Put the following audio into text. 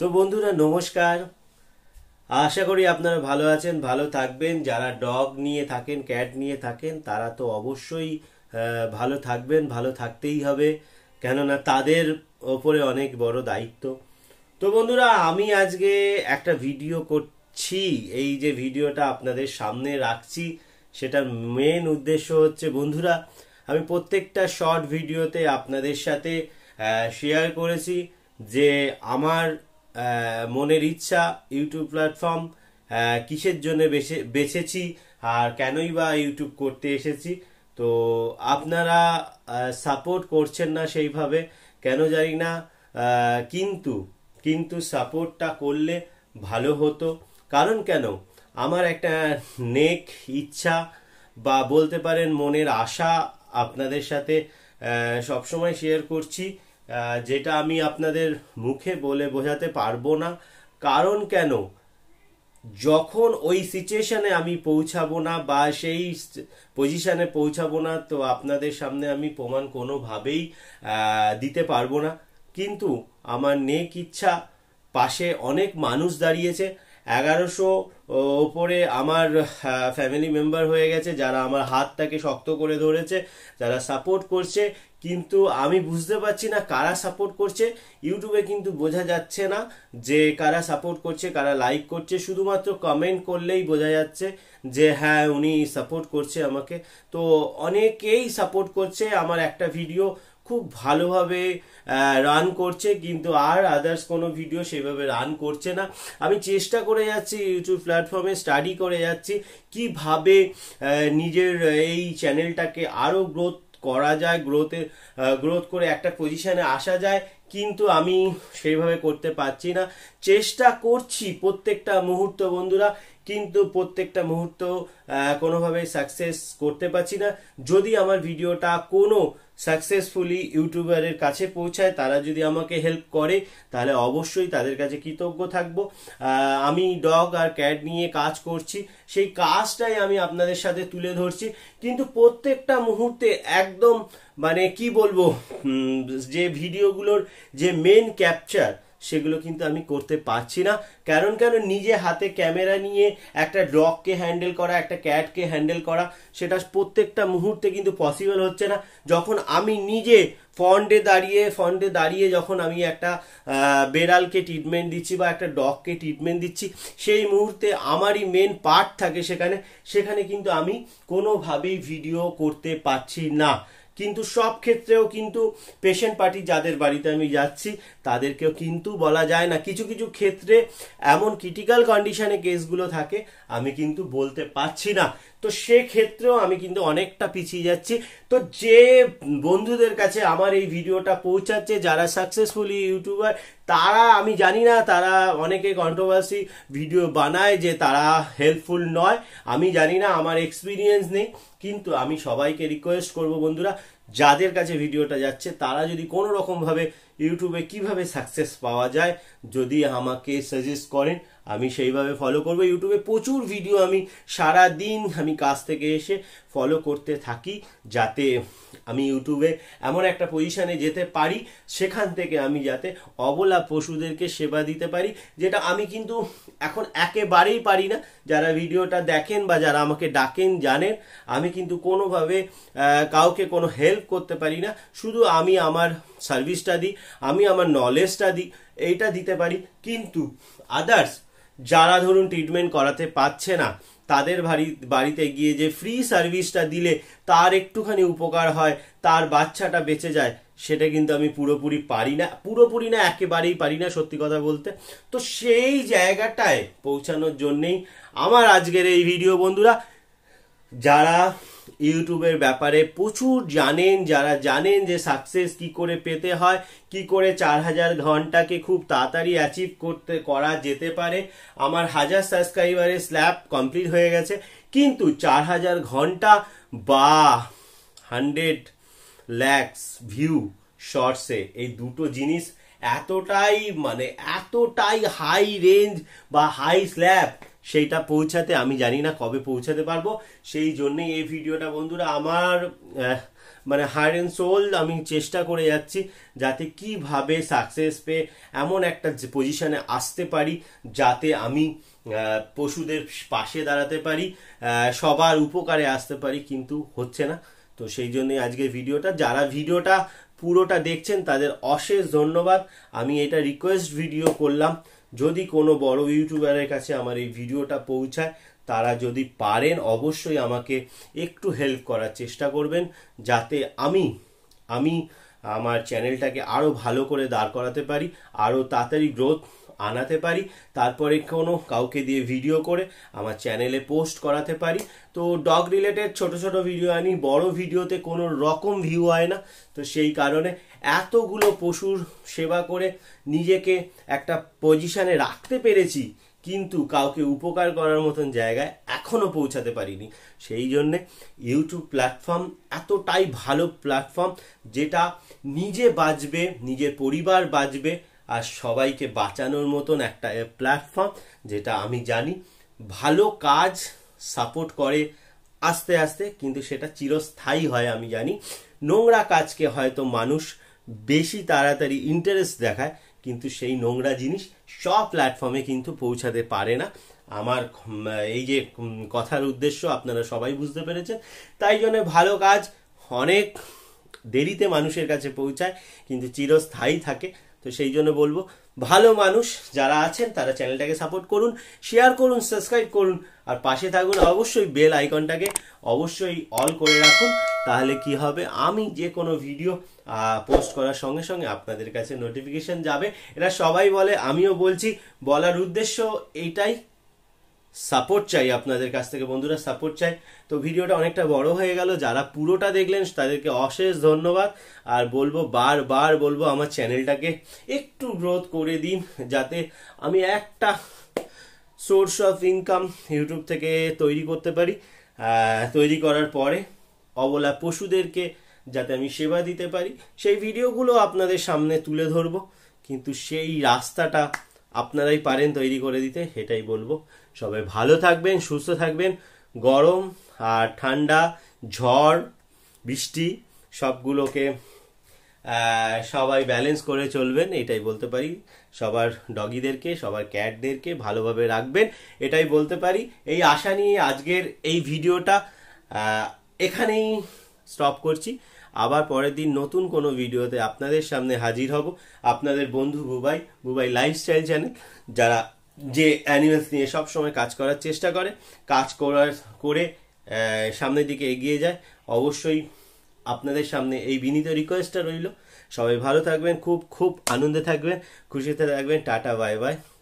তো বন্ধুরা নমস্কার আশা করি আপনারা ভালো আছেন ভালো থাকবেন যারা ডগ নিয়ে থাকেন ক্যাট নিয়ে থাকেন তারা তো অবশ্যই ভালো থাকবেন ভালো থাকতেই হবে কেননা তাদের ওপরে অনেক বড় দায়িত্ব তো বন্ধুরা আমি আজকে একটা ভিডিও করছি এই যে ভিডিওটা আপনাদের সামনে রাখছি সেটার মেন উদ্দেশ্য হচ্ছে বন্ধুরা আমি প্রত্যেকটা শর্ট ভিডিওতে আপনাদের সাথে শেয়ার করেছি যে আমার মনের ইচ্ছা ইউটিউব প্ল্যাটফর্ম কিসের জন্য বেছে বেছেছি আর কেনই বা ইউটিউব করতে এসেছি তো আপনারা সাপোর্ট করছেন না সেইভাবে কেন জানি না কিন্তু কিন্তু সাপোর্টটা করলে ভালো হতো কারণ কেন আমার একটা নেক ইচ্ছা বা বলতে পারেন মনের আশা আপনাদের সাথে সবসময় শেয়ার করছি যেটা আমি আপনাদের মুখে বলে বোঝাতে পারবো না কারণ কেন যখন ওই সিচুয়েশানে আমি পৌঁছাবো না বা সেই পজিশানে পৌঁছাবো না তো আপনাদের সামনে আমি প্রমাণ কোনোভাবেই দিতে পারবো না কিন্তু আমার নেক ইচ্ছা পাশে অনেক মানুষ দাঁড়িয়েছে এগারোশো ওপরে আমার ফ্যামিলি মেম্বার হয়ে গেছে যারা আমার হাতটাকে শক্ত করে ধরেছে যারা সাপোর্ট করছে কিন্তু আমি বুঝতে পারছি না কারা সাপোর্ট করছে ইউটিউবে কিন্তু বোঝা যাচ্ছে না যে কারা সাপোর্ট করছে কারা লাইক করছে শুধুমাত্র কমেন্ট করলেই বোঝা যাচ্ছে যে হ্যাঁ উনি সাপোর্ট করছে আমাকে তো অনেকেই সাপোর্ট করছে আমার একটা ভিডিও খুব ভালোভাবে রান করছে কিন্তু আর আদার্স কোনো ভিডিও সেভাবে রান করছে না আমি চেষ্টা করে যাচ্ছি ইউটিউব প্ল্যাটফর্মে স্টাডি করে যাচ্ছি কিভাবে নিজের এই চ্যানেলটাকে আরও গ্রোথ করা যায় গ্রোথের গ্রোথ করে একটা পজিশানে আসা যায় কিন্তু আমি সেইভাবে করতে পারছি না চেষ্টা করছি প্রত্যেকটা মুহূর্ত বন্ধুরা কিন্তু প্রত্যেকটা মুহূর্ত কোনোভাবে সাকসেস করতে পারছি না যদি আমার ভিডিওটা কোনো সাকসেসফুলি ইউটিউবারের কাছে পৌঁছায় তারা যদি আমাকে হেল্প করে তাহলে অবশ্যই তাদের কাছে কৃতজ্ঞ থাকব আমি ডগ আর ক্যাট নিয়ে কাজ করছি সেই কাজটাই আমি আপনাদের সাথে তুলে ধরছি কিন্তু প্রত্যেকটা মুহূর্তে একদম মানে কি বলবো যে ভিডিওগুলোর যে মেন ক্যাপচার সেগুলো কিন্তু আমি করতে পারছি না কারণ কেন নিজে হাতে ক্যামেরা নিয়ে একটা ডগকে হ্যান্ডেল করা একটা ক্যাটকে হ্যান্ডেল করা সেটা প্রত্যেকটা মুহূর্তে কিন্তু পসিবল হচ্ছে না যখন আমি নিজে ফন্ডে দাঁড়িয়ে ফন্ডে দাঁড়িয়ে যখন আমি একটা বেড়ালকে ট্রিটমেন্ট দিচ্ছি বা একটা ডগকে ট্রিটমেন্ট দিচ্ছি সেই মুহূর্তে আমারই মেন পার্ট থাকে সেখানে সেখানে কিন্তু আমি কোনোভাবেই ভিডিও করতে পারছি না কিন্তু সব ক্ষেত্রেও কিন্তু পেশেন্ট পার্টি যাদের বাড়িতে আমি যাচ্ছি তাদেরকেও কিন্তু বলা যায় না কিছু কিছু ক্ষেত্রে এমন ক্রিটিক্যাল কন্ডিশনে কেসগুলো থাকে আমি কিন্তু বলতে পারছি না তো সেক্ষেত্রেও আমি কিন্তু অনেকটা পিছিয়ে যাচ্ছি তো যে বন্ধুদের কাছে আমার এই ভিডিওটা পৌঁছাচ্ছে যারা সাকসেসফুলি ইউটিউবার তারা আমি জানি না তারা অনেকে কন্ট্রোভার্সি ভিডিও বানায় যে তারা হেল্পফুল নয় আমি জানি না আমার এক্সপিরিয়েন্স নেই কিন্তু আমি সবাইকে রিকোয়েস্ট করব বন্ধুরা যাদের কাছে ভিডিওটা যাচ্ছে তারা যদি কোনো রকমভাবে ইউটিউবে কিভাবে সাকসেস পাওয়া যায় যদি আমাকে সাজেস্ট করেন আমি সেইভাবে ফলো করব ইউটিউবে প্রচুর ভিডিও আমি সারা দিন আমি কাজ থেকে এসে ফলো করতে থাকি যাতে আমি ইউটিউবে এমন একটা পজিশানে যেতে পারি সেখান থেকে আমি যাতে অবলা পশুদেরকে সেবা দিতে পারি যেটা আমি কিন্তু এখন একেবারেই পারি না যারা ভিডিওটা দেখেন বা যারা আমাকে ডাকেন জানেন আমি কিন্তু কোনোভাবে কাউকে কোনো হেল্প করতে পারি না শুধু আমি আমার সার্ভিসটা দিই আমি আমার নলেজটা দিই এইটা দিতে পারি কিন্তু আদার্স যারা ধরুন ট্রিটমেন্ট করাতে পারছে না তাদের বাড়ি বাড়িতে গিয়ে যে ফ্রি সার্ভিসটা দিলে তার একটুখানি উপকার হয় তার বাচ্চাটা বেঁচে যায় সেটা কিন্তু আমি পুরোপুরি পারি না পুরোপুরি না একেবারেই পারি না সত্যি কথা বলতে তো সেই জায়গাটায় পৌঁছানোর জন্যেই আমার আজকের এই ভিডিও বন্ধুরা যারা ইউটিউবের ব্যাপারে প্রচুর জানেন যারা জানেন যে সাকসেস কি করে পেতে হয় কি করে চার হাজার ঘন্টাকে খুব তাড়াতাড়ি অ্যাচিভ করতে করা যেতে পারে আমার হাজার সাবস্ক্রাইবারের স্ল্যাব কমপ্লিট হয়ে গেছে কিন্তু চার হাজার ঘন্টা বা হান্ড্রেড ল্যাক্স ভিউ শর্টসে এই দুটো জিনিস এতটাই মানে এতটাই হাই রেঞ্জ বা হাই স্ল্যাব সেইটা পৌঁছাতে আমি জানি না কবে পৌঁছাতে পারবো সেই জন্যেই এই ভিডিওটা বন্ধুরা আমার মানে হার্ড অ্যান্ড সোল আমি চেষ্টা করে যাচ্ছি যাতে কিভাবে সাকসেস পেয়ে এমন একটা পজিশানে আসতে পারি যাতে আমি পশুদের পাশে দাঁড়াতে পারি সবার উপকারে আসতে পারি কিন্তু হচ্ছে না তো সেই জন্যই আজকে ভিডিওটা যারা ভিডিওটা পুরোটা দেখছেন তাদের অশেষ ধন্যবাদ আমি এটা রিকোয়েস্ট ভিডিও করলাম যদি কোনো বড় ইউটিউবারের কাছে আমার এই ভিডিওটা পৌঁছায় তারা যদি পারেন অবশ্যই আমাকে একটু হেল্প করার চেষ্টা করবেন যাতে আমি আমি আমার চ্যানেলটাকে আরও ভালো করে দাঁড় করাতে পারি আরও তাড়াতাড়ি গ্রোথ আনাতে পারি তারপরে কোনো কাউকে দিয়ে ভিডিও করে আমার চ্যানেলে পোস্ট করাতে পারি তো ডগ রিলেটেড ছোট ছোট ভিডিও আনি বড় ভিডিওতে কোনো রকম ভিউ হয় না তো সেই কারণে এতগুলো পশুর সেবা করে নিজেকে একটা পজিশানে রাখতে পেরেছি কিন্তু কাউকে উপকার করার মতন জায়গায় এখনও পৌঁছাতে পারিনি সেই জন্যে ইউটিউব প্ল্যাটফর্ম এতটাই ভালো প্ল্যাটফর্ম যেটা নিজে বাঁচবে নিজের পরিবার বাঁচবে আর সবাইকে বাঁচানোর মতন একটা প্ল্যাটফর্ম যেটা আমি জানি ভালো কাজ সাপোর্ট করে আস্তে আস্তে কিন্তু সেটা চিরস্থায়ী হয় আমি জানি নোংরা কাজকে হয়তো মানুষ বেশি তাড়াতাড়ি ইন্টারেস্ট দেখায় কিন্তু সেই নোংরা জিনিস সব প্ল্যাটফর্মে কিন্তু পৌঁছাতে পারে না আমার এই যে কথার উদ্দেশ্য আপনারা সবাই বুঝতে পেরেছেন তাই জন্য ভালো কাজ অনেক দেরিতে মানুষের কাছে পৌঁছায় কিন্তু চিরস্থায়ী থাকে তো সেই জন্য বলবো ভালো মানুষ যারা আছেন তারা চ্যানেলটাকে সাপোর্ট করুন শেয়ার করুন সাবস্ক্রাইব করুন আর পাশে থাকুন অবশ্যই বেল আইকনটাকে অবশ্যই অল করে রাখুন তাহলে কি হবে আমি যে কোনো ভিডিও পোস্ট করার সঙ্গে সঙ্গে আপনাদের কাছে নোটিফিকেশন যাবে এরা সবাই বলে আমিও বলছি বলার উদ্দেশ্য এইটাই সাপোর্ট চাই আপনাদের কাছ থেকে বন্ধুরা সাপোর্ট চাই তো ভিডিওটা অনেকটা বড় হয়ে গেল যারা পুরোটা দেখলেন তাদেরকে অশেষ ধন্যবাদ আর বলবো বারবার বলবো আমার চ্যানেলটাকে একটু গ্রোথ করে দিন যাতে আমি একটা সোর্স অফ ইনকাম ইউটিউব থেকে তৈরি করতে পারি তৈরি করার পরে অবলা পশুদেরকে যাতে আমি সেবা দিতে পারি সেই ভিডিওগুলো আপনাদের সামনে তুলে ধরবো কিন্তু সেই রাস্তাটা আপনারাই পারেন তৈরি করে দিতে সেটাই বলবো সবাই ভালো থাকবেন সুস্থ থাকবেন গরম আর ঠান্ডা ঝড় বৃষ্টি সবগুলোকে সবাই ব্যালেন্স করে চলবেন এটাই বলতে পারি সবার ডগিদেরকে সবার ক্যাটদেরকে ভালোভাবে রাখবেন এটাই বলতে পারি এই আশা নিয়ে আজকের এই ভিডিওটা এখানেই স্টপ করছি আবার পরের দিন নতুন কোনো ভিডিওতে আপনাদের সামনে হাজির হব আপনাদের বন্ধু বুবাই বুবাই লাইফস্টাইল চ্যানেল যারা যে অ্যানিমেলস নিয়ে সবসময় কাজ করার চেষ্টা করে কাজ করার করে সামনের দিকে এগিয়ে যায় অবশ্যই আপনাদের সামনে এই বিনীত রিকোয়েস্টটা রইল সবাই ভালো থাকবেন খুব খুব আনন্দে থাকবেন খুশিতে থাকবেন টাটা বাই বাই